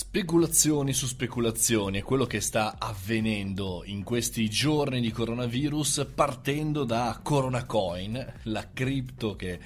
Speculazioni su speculazioni è quello che sta avvenendo in questi giorni di coronavirus partendo da CoronaCoin, la cripto che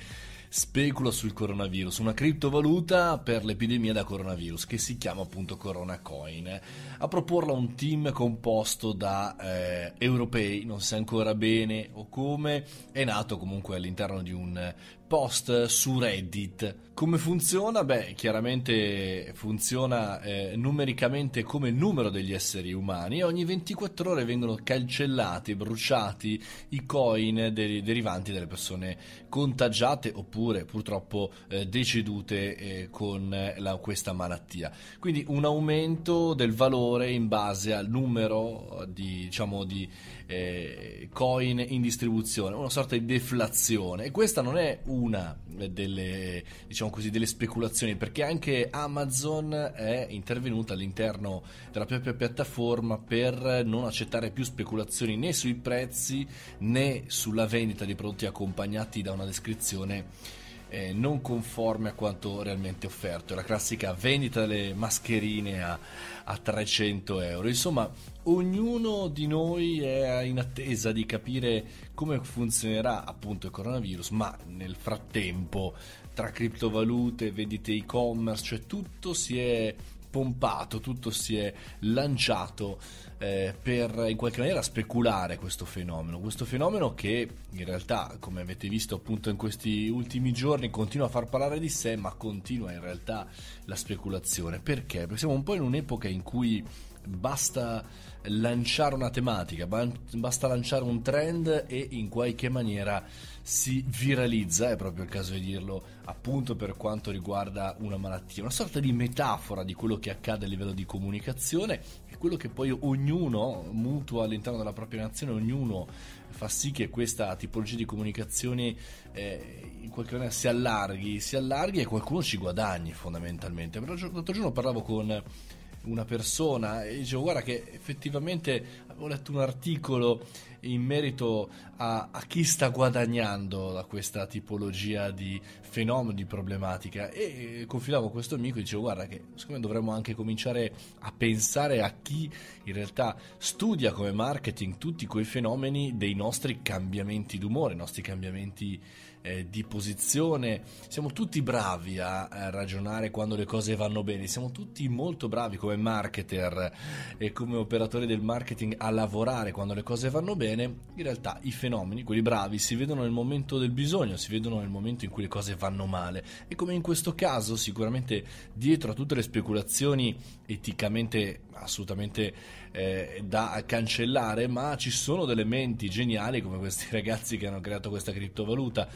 specula sul coronavirus, una criptovaluta per l'epidemia da coronavirus che si chiama appunto CoronaCoin. A proporla un team composto da eh, europei, non si sa ancora bene o come, è nato comunque all'interno di un post su Reddit. Come funziona? Beh, chiaramente funziona eh, numericamente come numero degli esseri umani e ogni 24 ore vengono cancellati, bruciati i coin dei, derivanti dalle persone contagiate oppure purtroppo eh, decedute eh, con la, questa malattia. Quindi un aumento del valore in base al numero di, diciamo, di eh, coin in distribuzione, una sorta di deflazione. E questa non è un una delle, diciamo così, delle speculazioni, perché anche Amazon è intervenuta all'interno della propria piattaforma per non accettare più speculazioni né sui prezzi né sulla vendita di prodotti accompagnati da una descrizione eh, non conforme a quanto realmente offerto, la classica vendita delle mascherine a, a 300 euro, insomma ognuno di noi è in attesa di capire come funzionerà appunto il coronavirus, ma nel frattempo tra criptovalute, vendite e-commerce, cioè tutto si è spompato, tutto si è lanciato eh, per in qualche maniera speculare questo fenomeno, questo fenomeno che in realtà, come avete visto appunto in questi ultimi giorni, continua a far parlare di sé, ma continua in realtà la speculazione. Perché? Perché siamo un po' in un'epoca in cui basta lanciare una tematica, basta lanciare un trend e in qualche maniera si viralizza, è proprio il caso di dirlo, appunto per quanto riguarda una malattia, una sorta di metafora di quello che accade a livello di comunicazione e quello che poi ognuno mutua all'interno della propria nazione, ognuno fa sì che questa tipologia di comunicazione eh, in qualche maniera si allarghi, si allarghi e qualcuno ci guadagni fondamentalmente. L'altro giorno parlavo con una persona e dicevo guarda che effettivamente avevo letto un articolo in merito a, a, chi sta guadagnando da questa tipologia di fenomeno, di problematica e eh, confidavo con questo amico e dicevo guarda che secondo me dovremmo anche cominciare a pensare a chi in realtà studia come marketing tutti quei fenomeni dei nostri cambiamenti d'umore, i nostri cambiamenti eh, di posizione. Siamo tutti bravi a, a ragionare quando le cose vanno bene, siamo tutti molto bravi come marketer e come operatori del marketing a lavorare quando le cose vanno bene, in realtà i fenomeni, quelli bravi, si vedono nel momento del bisogno, si vedono nel momento in cui le cose vanno male. E come in questo caso, sicuramente dietro a tutte le speculazioni eticamente assolutamente eh, da cancellare, ma ci sono delle menti geniali come questi ragazzi che hanno creato questa criptovaluta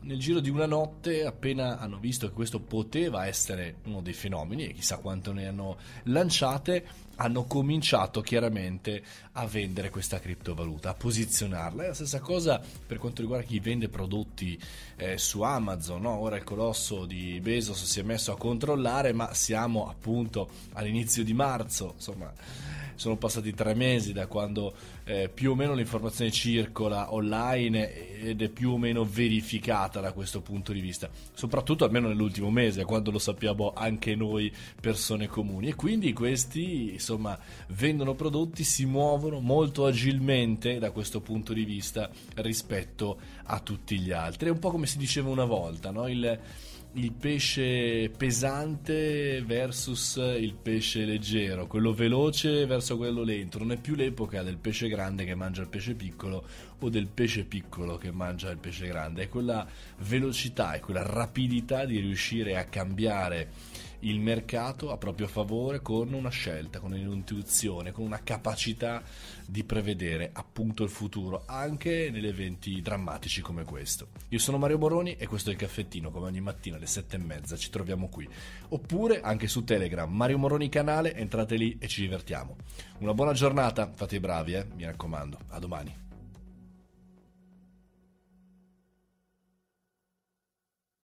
nel giro di una notte, appena hanno visto che questo poteva essere uno dei fenomeni, e chissà quanto ne hanno lanciate, hanno cominciato chiaramente a vendere questa criptovaluta, a posizionarla. È la stessa cosa per quanto riguarda chi vende prodotti eh, su Amazon. No? Ora il colosso di Bezos si è messo a controllare, ma siamo appunto all'inizio di marzo, insomma sono passati tre mesi da quando eh, più o meno l'informazione circola online ed è più o meno verificata da questo punto di vista, soprattutto almeno nell'ultimo mese, quando lo sappiamo anche noi persone comuni. E quindi questi, insomma, vendono prodotti, si muovono molto agilmente da questo punto di vista rispetto a tutti gli altri. È un po' come si diceva una volta, no? Il, il pesce pesante versus il pesce leggero, quello veloce verso quello lento. Non è più l'epoca del pesce grande che mangia il pesce piccolo o del pesce piccolo che mangia il pesce grande, è quella velocità, è quella rapidità di riuscire a cambiare il mercato a proprio favore con una scelta, con un'intuizione, con una capacità di prevedere appunto il futuro anche negli eventi drammatici come questo. Io sono Mario Boroni e questo è il caffettino, come ogni mattina alle sette e mezza ci troviamo qui. Oppure anche su Telegram, Mario Moroni canale, entrate lì e ci divertiamo. Una buona giornata, fate i bravi, eh? mi raccomando, a domani.